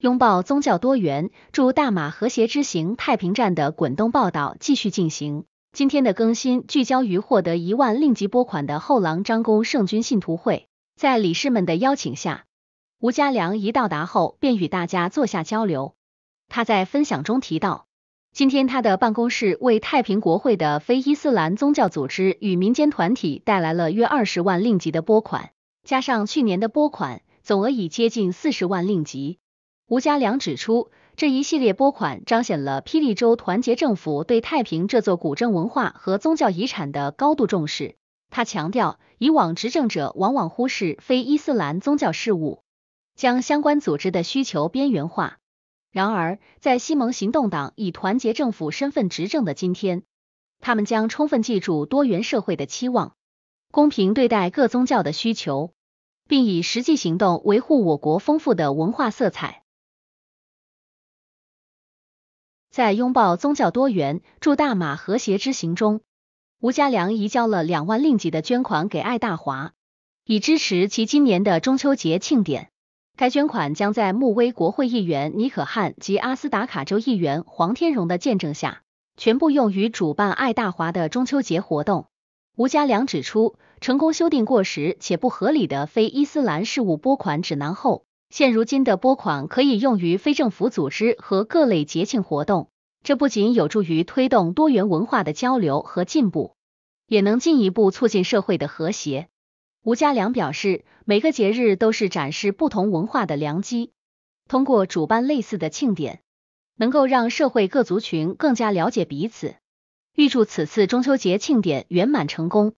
拥抱宗教多元，祝大马和谐之行。太平站的滚动报道继续进行。今天的更新聚焦于获得一万令吉拨款的后郎张公圣君信徒会。在理事们的邀请下，吴家良一到达后便与大家坐下交流。他在分享中提到，今天他的办公室为太平国会的非伊斯兰宗教组织与民间团体带来了约二十万令吉的拨款，加上去年的拨款，总额已接近四十万令吉。吴家良指出，这一系列拨款彰显了霹雳州团结政府对太平这座古镇文化和宗教遗产的高度重视。他强调，以往执政者往往忽视非伊斯兰宗教事务，将相关组织的需求边缘化。然而，在西盟行动党以团结政府身份执政的今天，他们将充分记住多元社会的期望，公平对待各宗教的需求，并以实际行动维护我国丰富的文化色彩。在拥抱宗教多元、助大马和谐之行中，吴家良移交了两万令吉的捐款给爱大华，以支持其今年的中秋节庆典。该捐款将在慕威国会议员尼可汉及阿斯达卡州议员黄天荣的见证下，全部用于主办爱大华的中秋节活动。吴家良指出，成功修订过时且不合理的非伊斯兰事务拨款指南后。现如今的拨款可以用于非政府组织和各类节庆活动，这不仅有助于推动多元文化的交流和进步，也能进一步促进社会的和谐。吴家良表示，每个节日都是展示不同文化的良机，通过主办类似的庆典，能够让社会各族群更加了解彼此。预祝此次中秋节庆典圆满成功。